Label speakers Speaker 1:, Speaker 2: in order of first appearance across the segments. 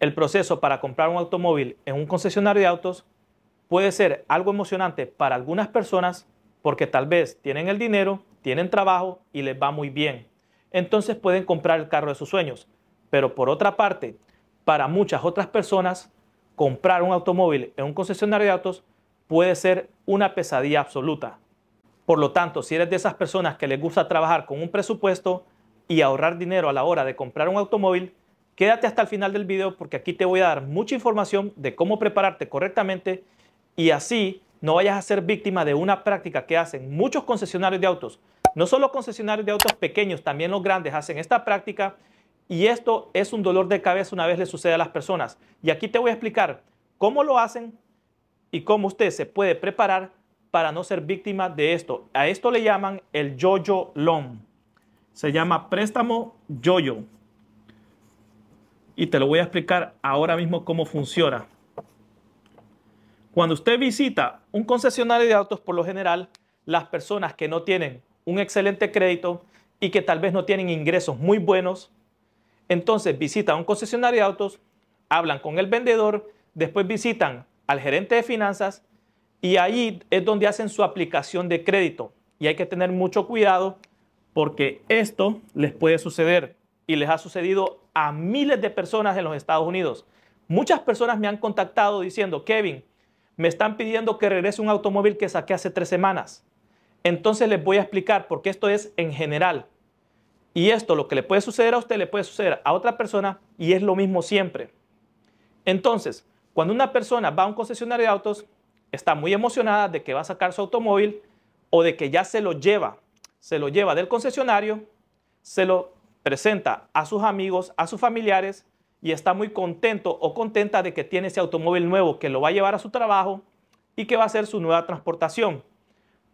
Speaker 1: el proceso para comprar un automóvil en un concesionario de autos puede ser algo emocionante para algunas personas porque tal vez tienen el dinero, tienen trabajo y les va muy bien. Entonces pueden comprar el carro de sus sueños. Pero por otra parte, para muchas otras personas, comprar un automóvil en un concesionario de autos puede ser una pesadilla absoluta. Por lo tanto, si eres de esas personas que les gusta trabajar con un presupuesto y ahorrar dinero a la hora de comprar un automóvil, Quédate hasta el final del video porque aquí te voy a dar mucha información de cómo prepararte correctamente y así no vayas a ser víctima de una práctica que hacen muchos concesionarios de autos. No solo concesionarios de autos pequeños, también los grandes hacen esta práctica y esto es un dolor de cabeza una vez le sucede a las personas. Y aquí te voy a explicar cómo lo hacen y cómo usted se puede preparar para no ser víctima de esto. A esto le llaman el yo-yo loan. Se llama préstamo yo-yo y te lo voy a explicar ahora mismo cómo funciona. Cuando usted visita un concesionario de autos, por lo general, las personas que no tienen un excelente crédito y que tal vez no tienen ingresos muy buenos, entonces visitan un concesionario de autos, hablan con el vendedor, después visitan al gerente de finanzas y ahí es donde hacen su aplicación de crédito. Y hay que tener mucho cuidado porque esto les puede suceder y les ha sucedido a miles de personas en los Estados Unidos. Muchas personas me han contactado diciendo, Kevin, me están pidiendo que regrese un automóvil que saqué hace tres semanas. Entonces les voy a explicar, por qué esto es en general. Y esto, lo que le puede suceder a usted, le puede suceder a otra persona y es lo mismo siempre. Entonces, cuando una persona va a un concesionario de autos, está muy emocionada de que va a sacar su automóvil o de que ya se lo lleva. Se lo lleva del concesionario, se lo presenta a sus amigos, a sus familiares y está muy contento o contenta de que tiene ese automóvil nuevo que lo va a llevar a su trabajo y que va a ser su nueva transportación.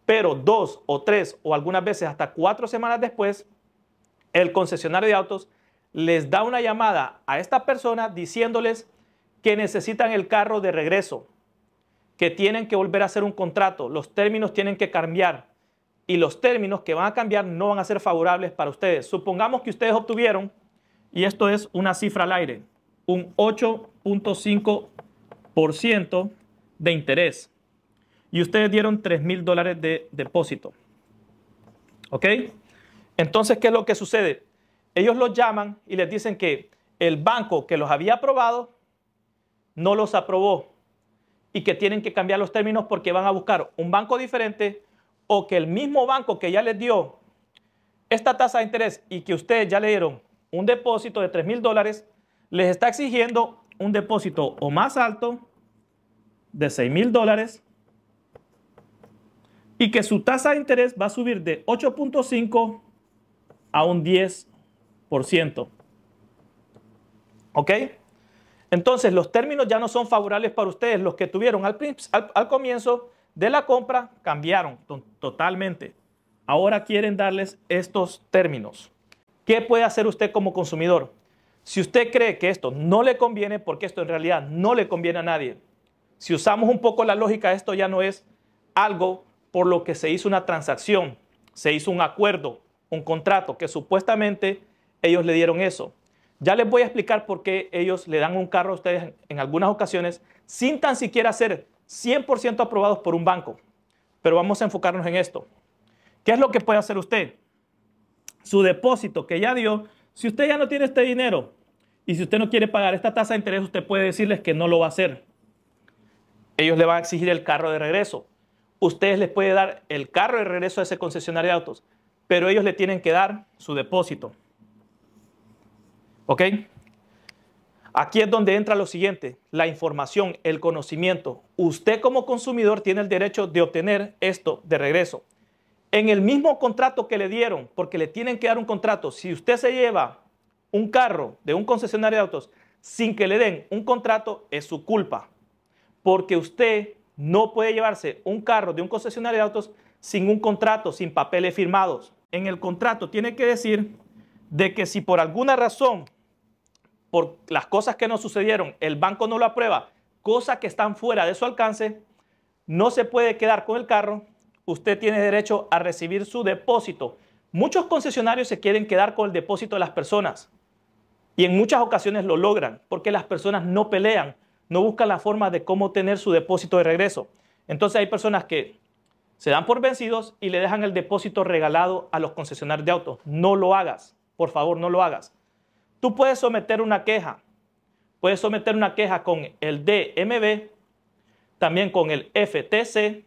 Speaker 1: Pero dos o tres o algunas veces hasta cuatro semanas después, el concesionario de autos les da una llamada a esta persona diciéndoles que necesitan el carro de regreso, que tienen que volver a hacer un contrato, los términos tienen que cambiar, y los términos que van a cambiar no van a ser favorables para ustedes. Supongamos que ustedes obtuvieron, y esto es una cifra al aire, un 8.5% de interés y ustedes dieron 3 mil dólares de depósito. ¿Ok? Entonces, ¿qué es lo que sucede? Ellos los llaman y les dicen que el banco que los había aprobado no los aprobó y que tienen que cambiar los términos porque van a buscar un banco diferente o que el mismo banco que ya les dio esta tasa de interés y que ustedes ya le dieron un depósito de 3 mil dólares, les está exigiendo un depósito o más alto de 6 mil dólares y que su tasa de interés va a subir de 8.5 a un 10%. ¿Ok? Entonces los términos ya no son favorables para ustedes, los que tuvieron al, al comienzo de la compra cambiaron totalmente. Ahora quieren darles estos términos. ¿Qué puede hacer usted como consumidor? Si usted cree que esto no le conviene, porque esto en realidad no le conviene a nadie, si usamos un poco la lógica, esto ya no es algo por lo que se hizo una transacción, se hizo un acuerdo, un contrato, que supuestamente ellos le dieron eso. Ya les voy a explicar por qué ellos le dan un carro a ustedes en algunas ocasiones sin tan siquiera hacer 100% aprobados por un banco. Pero vamos a enfocarnos en esto. ¿Qué es lo que puede hacer usted? Su depósito que ya dio, si usted ya no tiene este dinero y si usted no quiere pagar esta tasa de interés, usted puede decirles que no lo va a hacer. Ellos le van a exigir el carro de regreso. Ustedes les puede dar el carro de regreso a ese concesionario de autos, pero ellos le tienen que dar su depósito. ¿Ok? Aquí es donde entra lo siguiente, la información, el conocimiento. Usted como consumidor tiene el derecho de obtener esto de regreso. En el mismo contrato que le dieron, porque le tienen que dar un contrato, si usted se lleva un carro de un concesionario de autos sin que le den un contrato, es su culpa. Porque usted no puede llevarse un carro de un concesionario de autos sin un contrato, sin papeles firmados. En el contrato tiene que decir de que si por alguna razón por las cosas que no sucedieron, el banco no lo aprueba, cosas que están fuera de su alcance, no se puede quedar con el carro, usted tiene derecho a recibir su depósito. Muchos concesionarios se quieren quedar con el depósito de las personas y en muchas ocasiones lo logran porque las personas no pelean, no buscan la forma de cómo tener su depósito de regreso. Entonces hay personas que se dan por vencidos y le dejan el depósito regalado a los concesionarios de autos. No lo hagas, por favor, no lo hagas. Tú puedes someter una queja. Puedes someter una queja con el DMV, también con el FTC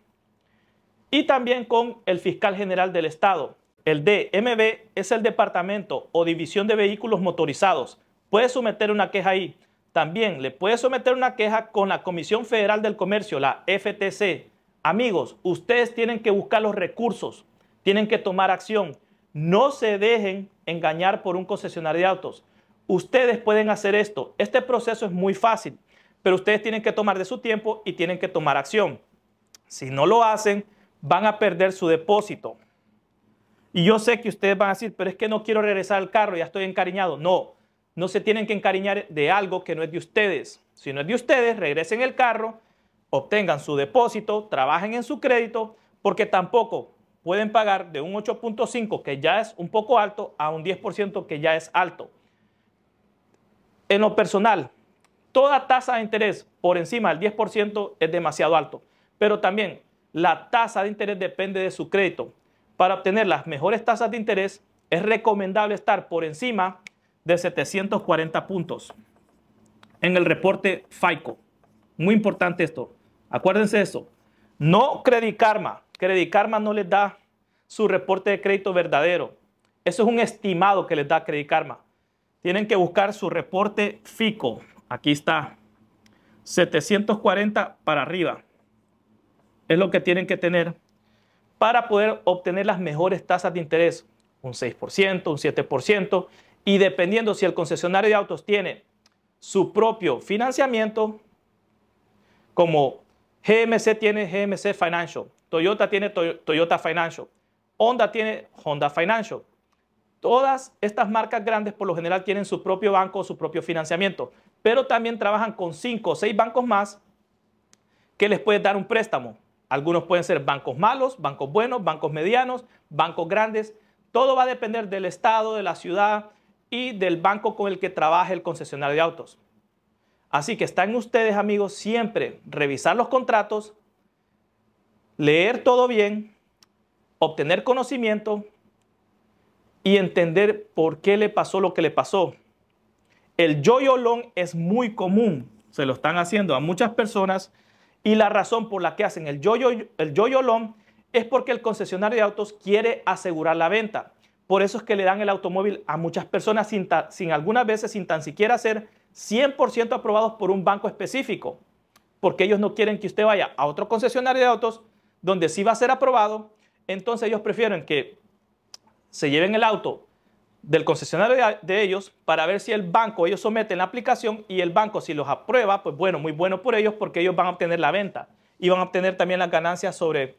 Speaker 1: y también con el fiscal general del estado. El DMV es el departamento o división de vehículos motorizados. Puedes someter una queja ahí. También le puedes someter una queja con la Comisión Federal del Comercio, la FTC. Amigos, ustedes tienen que buscar los recursos, tienen que tomar acción. No se dejen engañar por un concesionario de autos. Ustedes pueden hacer esto. Este proceso es muy fácil, pero ustedes tienen que tomar de su tiempo y tienen que tomar acción. Si no lo hacen, van a perder su depósito. Y yo sé que ustedes van a decir, pero es que no quiero regresar al carro, ya estoy encariñado. No, no se tienen que encariñar de algo que no es de ustedes. Si no es de ustedes, regresen el carro, obtengan su depósito, trabajen en su crédito, porque tampoco pueden pagar de un 8.5 que ya es un poco alto a un 10% que ya es alto. En lo personal, toda tasa de interés por encima del 10% es demasiado alto, pero también la tasa de interés depende de su crédito. Para obtener las mejores tasas de interés es recomendable estar por encima de 740 puntos en el reporte FICO. Muy importante esto. Acuérdense de eso. No Credit Karma. Credit Karma no les da su reporte de crédito verdadero. Eso es un estimado que les da Credit Karma tienen que buscar su reporte FICO. Aquí está. 740 para arriba. Es lo que tienen que tener para poder obtener las mejores tasas de interés. Un 6%, un 7%. Y dependiendo si el concesionario de autos tiene su propio financiamiento, como GMC tiene GMC Financial, Toyota tiene Toyota Financial, Honda tiene Honda Financial, Todas estas marcas grandes por lo general tienen su propio banco o su propio financiamiento, pero también trabajan con cinco o seis bancos más que les pueden dar un préstamo. Algunos pueden ser bancos malos, bancos buenos, bancos medianos, bancos grandes. Todo va a depender del estado, de la ciudad y del banco con el que trabaje el concesionario de autos. Así que están ustedes, amigos, siempre revisar los contratos, leer todo bien, obtener conocimiento y entender por qué le pasó lo que le pasó. El yoyolón es muy común, se lo están haciendo a muchas personas y la razón por la que hacen el yo el long es porque el concesionario de autos quiere asegurar la venta. Por eso es que le dan el automóvil a muchas personas sin, sin algunas veces, sin tan siquiera ser 100% aprobados por un banco específico, porque ellos no quieren que usted vaya a otro concesionario de autos donde sí va a ser aprobado, entonces ellos prefieren que se lleven el auto del concesionario de ellos para ver si el banco, ellos someten la aplicación y el banco si los aprueba, pues bueno, muy bueno por ellos porque ellos van a obtener la venta y van a obtener también las ganancias sobre,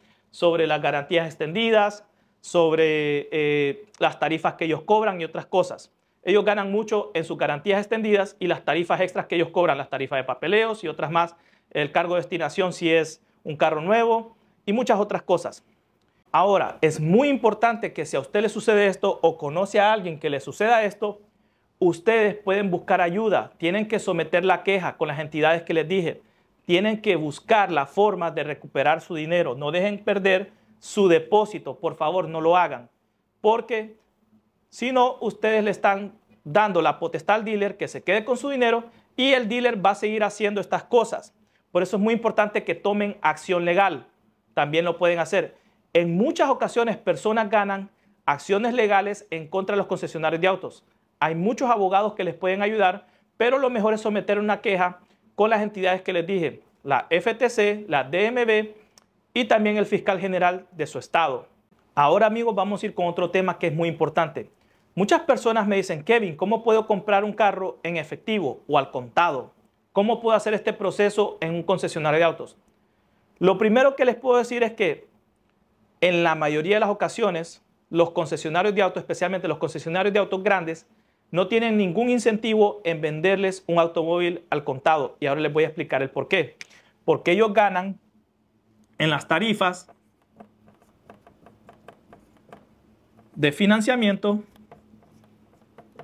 Speaker 1: las garantías extendidas, sobre eh, las tarifas que ellos cobran y otras cosas. Ellos ganan mucho en sus garantías extendidas y las tarifas extras que ellos cobran, las tarifas de papeleos y otras más, el cargo de destinación si es un carro nuevo y muchas otras cosas. Ahora, es muy importante que si a usted le sucede esto o conoce a alguien que le suceda esto, ustedes pueden buscar ayuda, tienen que someter la queja con las entidades que les dije, tienen que buscar la forma de recuperar su dinero, no dejen perder su depósito, por favor, no lo hagan, porque si no, ustedes le están dando la potestad al dealer que se quede con su dinero y el dealer va a seguir haciendo estas cosas. Por eso es muy importante que tomen acción legal, también lo pueden hacer. En muchas ocasiones personas ganan acciones legales en contra de los concesionarios de autos. Hay muchos abogados que les pueden ayudar, pero lo mejor es someter una queja con las entidades que les dije, la FTC, la DMV y también el fiscal general de su estado. Ahora amigos vamos a ir con otro tema que es muy importante. Muchas personas me dicen, Kevin, ¿cómo puedo comprar un carro en efectivo o al contado? ¿Cómo puedo hacer este proceso en un concesionario de autos? Lo primero que les puedo decir es que en la mayoría de las ocasiones, los concesionarios de autos, especialmente los concesionarios de autos grandes, no tienen ningún incentivo en venderles un automóvil al contado. Y ahora les voy a explicar el por qué. Porque ellos ganan en las tarifas de financiamiento.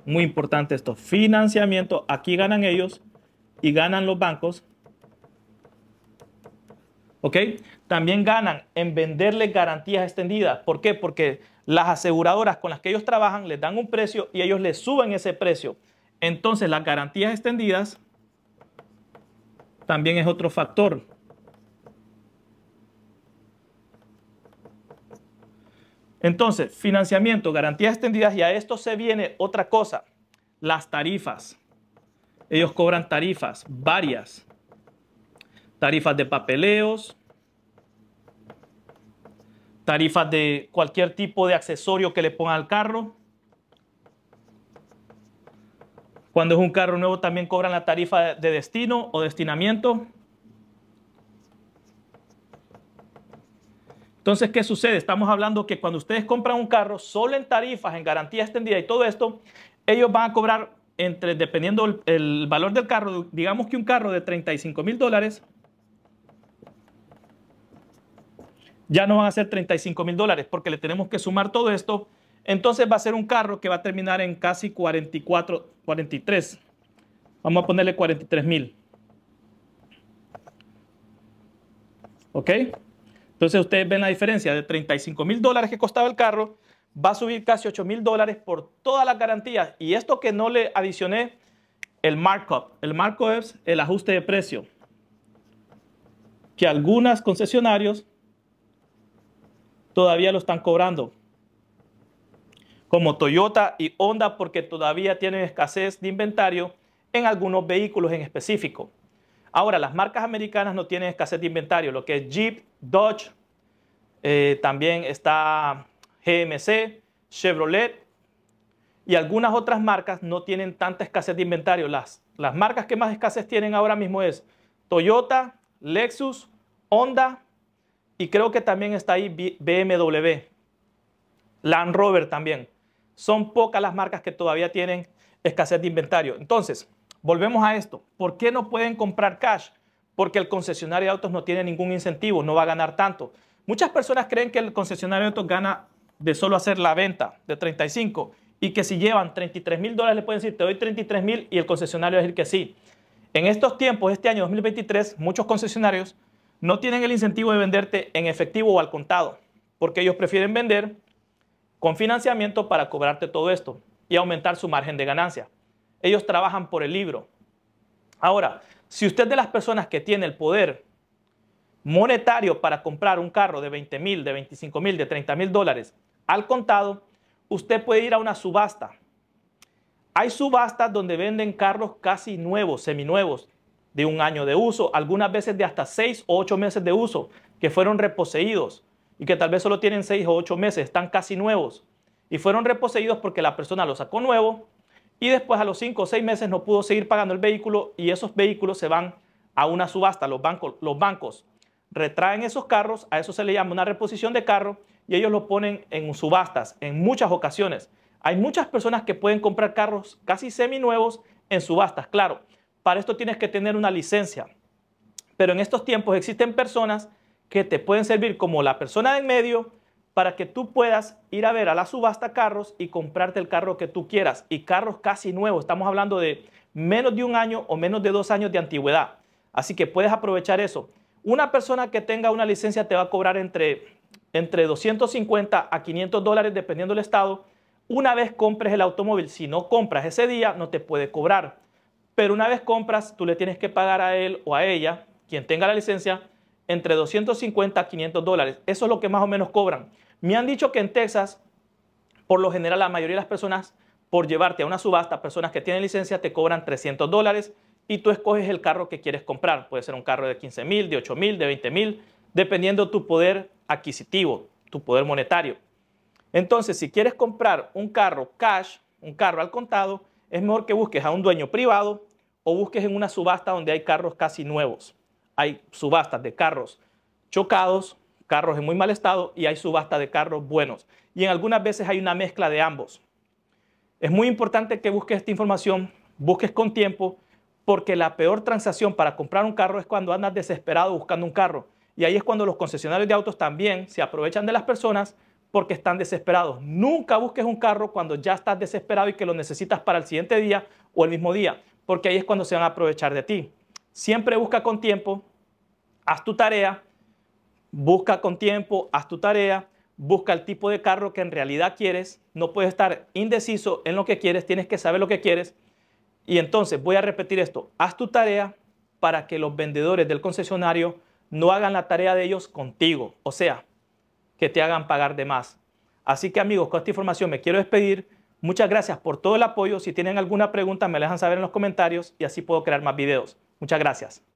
Speaker 1: Muy importante esto, financiamiento. Aquí ganan ellos y ganan los bancos también ganan en venderles garantías extendidas. ¿Por qué? Porque las aseguradoras con las que ellos trabajan les dan un precio y ellos les suben ese precio. Entonces las garantías extendidas también es otro factor. Entonces, financiamiento, garantías extendidas y a esto se viene otra cosa, las tarifas. Ellos cobran tarifas varias. Tarifas de papeleos, tarifas de cualquier tipo de accesorio que le pongan al carro. Cuando es un carro nuevo también cobran la tarifa de destino o destinamiento. Entonces, ¿qué sucede? Estamos hablando que cuando ustedes compran un carro, solo en tarifas, en garantía extendida y todo esto, ellos van a cobrar entre, dependiendo el, valor del carro, digamos que un carro de 35 mil dólares, ya no van a ser 35 mil dólares porque le tenemos que sumar todo esto. Entonces va a ser un carro que va a terminar en casi 44, 43. Vamos a ponerle 43 mil. ¿Ok? Entonces ustedes ven la diferencia de 35 mil dólares que costaba el carro, va a subir casi 8 mil dólares por todas las garantías. Y esto que no le adicioné, el markup. El markup es el ajuste de precio que algunas concesionarios todavía lo están cobrando. Como Toyota y Honda porque todavía tienen escasez de inventario en algunos vehículos en específico. Ahora, las marcas americanas no tienen escasez de inventario, lo que es Jeep, Dodge, eh, también está GMC, Chevrolet y algunas otras marcas no tienen tanta escasez de inventario. Las, las marcas que más escasez tienen ahora mismo es Toyota, Lexus, Honda y creo que también está ahí BMW, Land Rover también. Son pocas las marcas que todavía tienen escasez de inventario. Entonces, volvemos a esto. ¿Por qué no pueden comprar cash? Porque el concesionario de autos no tiene ningún incentivo, no va a ganar tanto. Muchas personas creen que el concesionario de autos gana de solo hacer la venta de 35 y que si llevan 33 mil dólares le pueden decir, te doy 33 mil y el concesionario va a decir que sí. En estos tiempos, este año 2023, muchos concesionarios no tienen el incentivo de venderte en efectivo o al contado, porque ellos prefieren vender con financiamiento para cobrarte todo esto y aumentar su margen de ganancia. Ellos trabajan por el libro. Ahora, si usted de las personas que tiene el poder monetario para comprar un carro de 20 mil, de 25 mil, de 30 mil dólares al contado, usted puede ir a una subasta. Hay subastas donde venden carros casi nuevos, seminuevos, de un año de uso, algunas veces de hasta seis o ocho meses de uso, que fueron reposeídos y que tal vez solo tienen seis o ocho meses, están casi nuevos. Y fueron reposeídos porque la persona lo sacó nuevo y después a los cinco o seis meses no pudo seguir pagando el vehículo y esos vehículos se van a una subasta. Los bancos, los bancos retraen esos carros, a eso se le llama una reposición de carro y ellos lo ponen en subastas en muchas ocasiones. Hay muchas personas que pueden comprar carros casi seminuevos en subastas. Claro, para esto tienes que tener una licencia. Pero en estos tiempos existen personas que te pueden servir como la persona de en medio para que tú puedas ir a ver a la subasta carros y comprarte el carro que tú quieras. Y carros casi nuevos. Estamos hablando de menos de un año o menos de dos años de antigüedad. Así que puedes aprovechar eso. Una persona que tenga una licencia te va a cobrar entre, entre 250 a 500 dólares dependiendo del estado. Una vez compres el automóvil, si no compras ese día, no te puede cobrar. Pero una vez compras, tú le tienes que pagar a él o a ella, quien tenga la licencia, entre 250 a 500 dólares. Eso es lo que más o menos cobran. Me han dicho que en Texas, por lo general, la mayoría de las personas, por llevarte a una subasta, personas que tienen licencia, te cobran 300 dólares y tú escoges el carro que quieres comprar. Puede ser un carro de 15 mil, de 8 mil, de 20 mil, dependiendo tu poder adquisitivo, tu poder monetario. Entonces, si quieres comprar un carro cash, un carro al contado, es mejor que busques a un dueño privado o busques en una subasta donde hay carros casi nuevos. Hay subastas de carros chocados, carros en muy mal estado y hay subastas de carros buenos. Y en algunas veces hay una mezcla de ambos. Es muy importante que busques esta información, busques con tiempo, porque la peor transacción para comprar un carro es cuando andas desesperado buscando un carro. Y ahí es cuando los concesionarios de autos también se aprovechan de las personas porque están desesperados. Nunca busques un carro cuando ya estás desesperado y que lo necesitas para el siguiente día o el mismo día porque ahí es cuando se van a aprovechar de ti. Siempre busca con tiempo, haz tu tarea, busca con tiempo, haz tu tarea, busca el tipo de carro que en realidad quieres, no puedes estar indeciso en lo que quieres, tienes que saber lo que quieres. Y entonces voy a repetir esto, haz tu tarea para que los vendedores del concesionario no hagan la tarea de ellos contigo, o sea, que te hagan pagar de más. Así que amigos, con esta información me quiero despedir. Muchas gracias por todo el apoyo. Si tienen alguna pregunta, me la dejan saber en los comentarios y así puedo crear más videos. Muchas gracias.